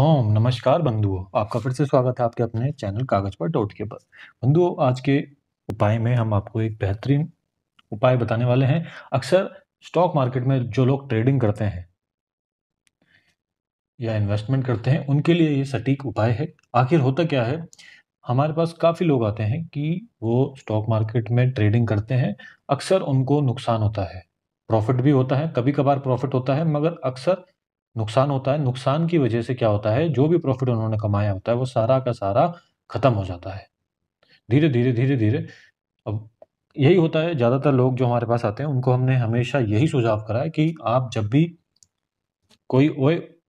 ओम नमस्कार बंधुओं आपका फिर से स्वागत है आपके अपने चैनल कागज पर डॉट के पर बंधुओं आज के उपाय में हम आपको एक बेहतरीन उपाय बताने वाले हैं अक्सर स्टॉक मार्केट में जो लोग ट्रेडिंग करते हैं या इन्वेस्टमेंट करते हैं उनके लिए ये सटीक उपाय है आखिर होता क्या है हमारे पास काफ़ी लोग आते हैं कि वो स्टॉक मार्केट में ट्रेडिंग करते हैं अक्सर उनको नुकसान होता है प्रॉफिट भी होता है कभी कभार प्रॉफिट होता है मगर अक्सर नुकसान होता है नुकसान की वजह से क्या होता है जो भी प्रॉफिट उन्होंने कमाया होता है वो सारा का सारा खत्म हो जाता है धीरे धीरे धीरे धीरे अब यही होता है ज़्यादातर लोग जो हमारे पास आते हैं उनको हमने हमेशा यही सुझाव करा है कि आप जब भी कोई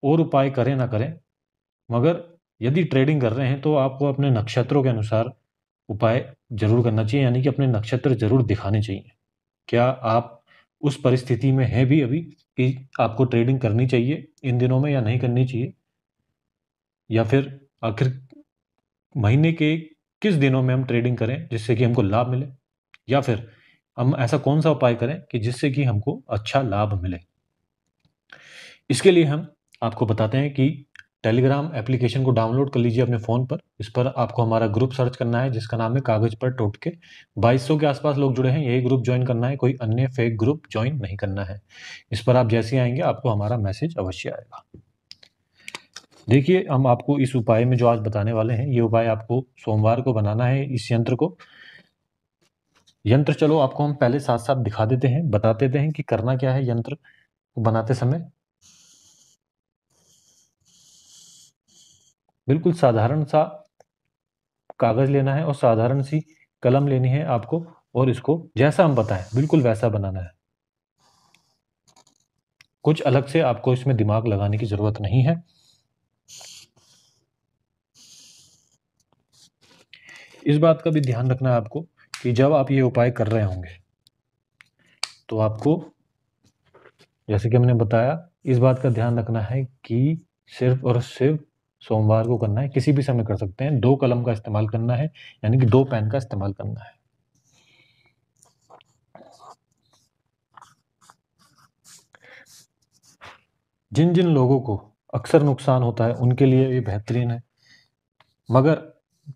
और उपाय करें ना करें मगर यदि ट्रेडिंग कर रहे हैं तो आपको अपने नक्षत्रों के अनुसार उपाय जरूर करना चाहिए यानी कि अपने नक्षत्र जरूर दिखाने चाहिए क्या आप उस परिस्थिति में हैं भी अभी कि आपको ट्रेडिंग करनी चाहिए इन दिनों में या नहीं करनी चाहिए या फिर आखिर महीने के किस दिनों में हम ट्रेडिंग करें जिससे कि हमको लाभ मिले या फिर हम ऐसा कौन सा उपाय करें कि जिससे कि हमको अच्छा लाभ मिले इसके लिए हम आपको बताते हैं कि टेलीग्राम एप्लीकेशन को डाउनलोड कर लीजिए अपने फ़ोन पर इस पर आपको हमारा ग्रुप सर्च करना है जिसका नाम है कागज़ पर टोटके 2200 के आसपास लोग जुड़े हैं यही ग्रुप ज्वाइन करना है कोई अन्य फेक ग्रुप ज्वाइन नहीं करना है इस पर आप जैसे आएंगे आपको हमारा मैसेज अवश्य आएगा देखिए हम आपको इस उपाय में जो आज बताने वाले हैं ये उपाय आपको सोमवार को बनाना है इस यंत्र को यंत्र चलो आपको हम पहले साथ साथ दिखा देते हैं बता देते हैं कि करना क्या है यंत्र बनाते समय बिल्कुल साधारण सा कागज लेना है और साधारण सी कलम लेनी है आपको और इसको जैसा हम बताएं बिल्कुल वैसा बनाना है कुछ अलग से आपको इसमें दिमाग लगाने की जरूरत नहीं है इस बात का भी ध्यान रखना है आपको कि जब आप ये उपाय कर रहे होंगे तो आपको जैसे कि हमने बताया इस बात का ध्यान रखना है कि सिर्फ और सिर्फ सोमवार को करना है किसी भी समय कर सकते हैं दो कलम का इस्तेमाल करना है यानी कि दो पेन का इस्तेमाल करना है जिन जिन लोगों को अक्सर नुकसान होता है उनके लिए ये बेहतरीन है मगर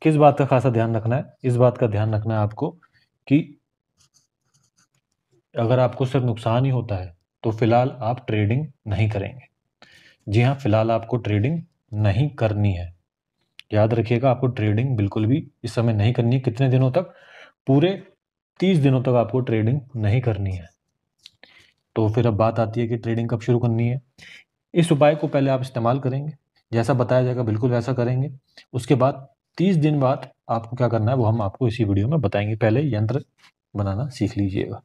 किस बात का खासा ध्यान रखना है इस बात का ध्यान रखना है आपको कि अगर आपको सिर्फ नुकसान ही होता है तो फिलहाल आप ट्रेडिंग नहीं करेंगे जी हाँ फिलहाल आपको ट्रेडिंग नहीं करनी है याद रखिएगा आपको ट्रेडिंग बिल्कुल भी इस समय नहीं करनी है कितने दिनों तक पूरे तीस दिनों तक आपको ट्रेडिंग नहीं करनी है तो फिर अब बात आती है कि ट्रेडिंग कब शुरू करनी है इस उपाय को पहले आप इस्तेमाल करेंगे जैसा बताया जाएगा बिल्कुल वैसा करेंगे उसके बाद तीस दिन बाद आपको क्या करना है वो हम आपको इसी वीडियो में बताएंगे पहले यंत्र बनाना सीख लीजिएगा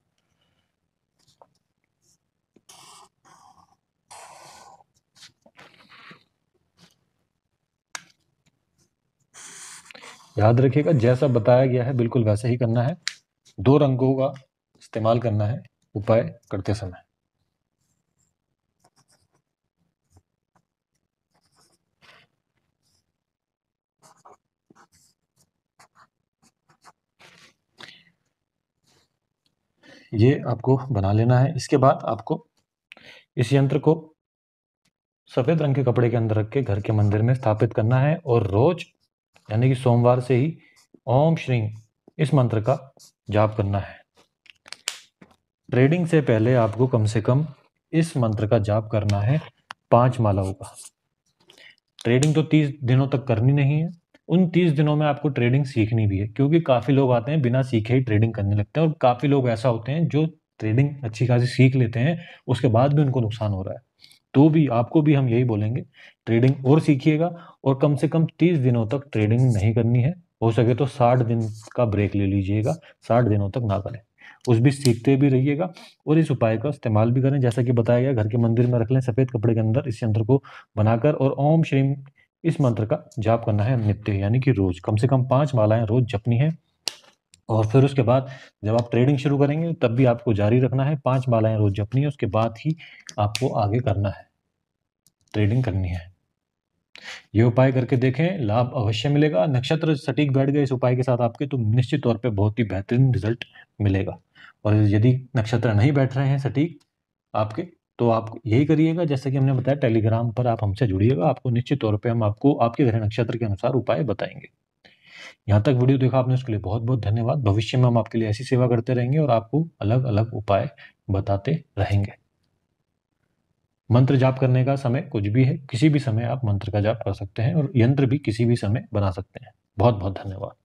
याद रखिएगा जैसा बताया गया है बिल्कुल वैसा ही करना है दो रंगों का इस्तेमाल करना है उपाय करते समय ये आपको बना लेना है इसके बाद आपको इस यंत्र को सफ़ेद रंग के कपड़े के अंदर रख के घर के मंदिर में स्थापित करना है और रोज यानी कि सोमवार से ही ओम श्री इस मंत्र का जाप करना है ट्रेडिंग से पहले आपको कम से कम इस मंत्र का जाप करना है पांच मालाओं का ट्रेडिंग तो तीस दिनों तक करनी नहीं है उन तीस दिनों में आपको ट्रेडिंग सीखनी भी है क्योंकि काफ़ी लोग आते हैं बिना सीखे ही ट्रेडिंग करने लगते हैं और काफ़ी लोग ऐसा होते हैं जो ट्रेडिंग अच्छी खासी सीख लेते हैं उसके बाद भी उनको नुकसान हो रहा है तो भी आपको भी हम यही बोलेंगे ट्रेडिंग और सीखिएगा और कम से कम तीस दिनों तक ट्रेडिंग नहीं करनी है हो सके तो साठ दिन का ब्रेक ले लीजिएगा साठ दिनों तक ना करें उस बीच सीखते भी रहिएगा और इस उपाय का इस्तेमाल भी करें जैसा कि बताया गया घर के मंदिर में रख लें सफ़ेद कपड़े के अंदर इस यंत्र को बनाकर और ओम श्रीम इस मंत्र का जाप करना है नित्य यानी कि रोज कम से कम पांच मालाएं रोज जपनी है और फिर उसके बाद जब आप ट्रेडिंग शुरू करेंगे तब भी आपको जारी रखना है पांच मालाएं रोज जपनी है उसके बाद ही आपको आगे करना है ट्रेडिंग करनी है ये उपाय करके देखें लाभ अवश्य मिलेगा नक्षत्र सटीक बैठ गए इस उपाय के साथ आपके तो निश्चित तौर पर बहुत ही बेहतरीन रिजल्ट मिलेगा और यदि नक्षत्र नहीं बैठ रहे हैं सटीक आपके तो आप यही करिएगा जैसे कि हमने बताया टेलीग्राम पर आप हमसे जुड़िएगा आपको निश्चित तौर पे हम आपको आपके ग्रह नक्षत्र के अनुसार उपाय बताएंगे यहाँ तक वीडियो देखा आपने उसके लिए बहुत बहुत धन्यवाद भविष्य में हम आपके लिए ऐसी सेवा करते रहेंगे और आपको अलग अलग उपाय बताते रहेंगे मंत्र जाप करने का समय कुछ भी है किसी भी समय आप मंत्र का जाप कर सकते हैं और यंत्र भी किसी भी समय बना सकते हैं बहुत बहुत धन्यवाद